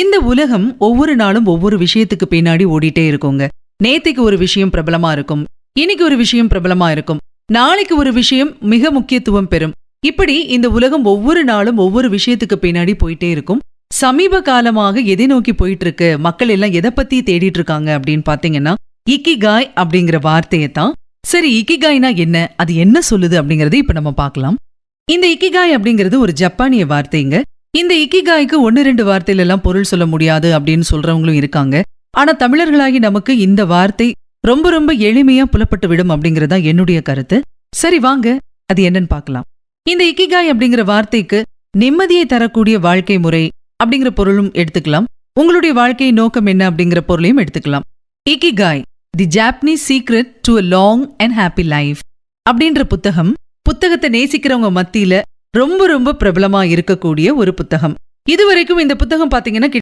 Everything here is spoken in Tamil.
இந்த உலகம் ஒவ்வொரு நாளும் ஒவ்வொரு விஷயத்துக்கு பின்னாடி ஓடிட்டே இருக்குங்க நேத்திக்கு ஒரு விஷயம் பிரபலமா இருக்கும் இன்னைக்கு ஒரு விஷயம் பிரபலமா இருக்கும் நாளைக்கு ஒரு விஷயம் மிக முக்கியத்துவம் பெறும் இப்படி இந்த உலகம் ஒவ்வொரு நாளும் ஒவ்வொரு விஷயத்துக்கு பின்னாடி போயிட்டே இருக்கும் சமீப காலமாக எதை நோக்கி போயிட்டு இருக்கு மக்கள் எல்லாம் எதை பத்தி தேடிட்டு இருக்காங்க அப்படின்னு பாத்தீங்கன்னா இக்கிகாய் அப்படிங்கிற வார்த்தையை தான் சரி இக்கிகாய்னா என்ன அது என்ன சொல்லுது அப்படிங்கறத இப்ப நம்ம பார்க்கலாம் இந்த இக்கிகாய் அப்படிங்கிறது ஒரு ஜப்பானிய வார்த்தைங்க இந்த இக்கிகாய்க்கு ஒன்று ரெண்டு வார்த்தையில எல்லாம் பொருள் சொல்ல முடியாது அப்படின்னு சொல்றவங்களும் இருக்காங்க ஆனா தமிழர்களாகி நமக்கு இந்த வார்த்தை ரொம்ப ரொம்ப எளிமையா புலப்பட்டு விடும் அப்படிங்கறதா என்னுடைய கருத்து சரி வாங்க அது என்னன்னு பார்க்கலாம் இந்த இக்கிகாய் அப்படிங்கிற வார்த்தைக்கு நிம்மதியை தரக்கூடிய வாழ்க்கை முறை அப்படிங்கிற பொருளும் எடுத்துக்கலாம் உங்களுடைய வாழ்க்கையை நோக்கம் என்ன அப்படிங்கிற பொருளையும் எடுத்துக்கலாம் Ikigai the Japanese secret to a long and happy life அப்படின்ற புத்தகம் புத்தகத்தை நேசிக்கிறவங்க மத்தியில ரொம்ப ரொம்ப பிரபலமா இருக்கக்கூடிய ஒரு புத்தகம் இதுவரைக்கும் இந்த புத்தகம் பார்த்தீங்கன்னா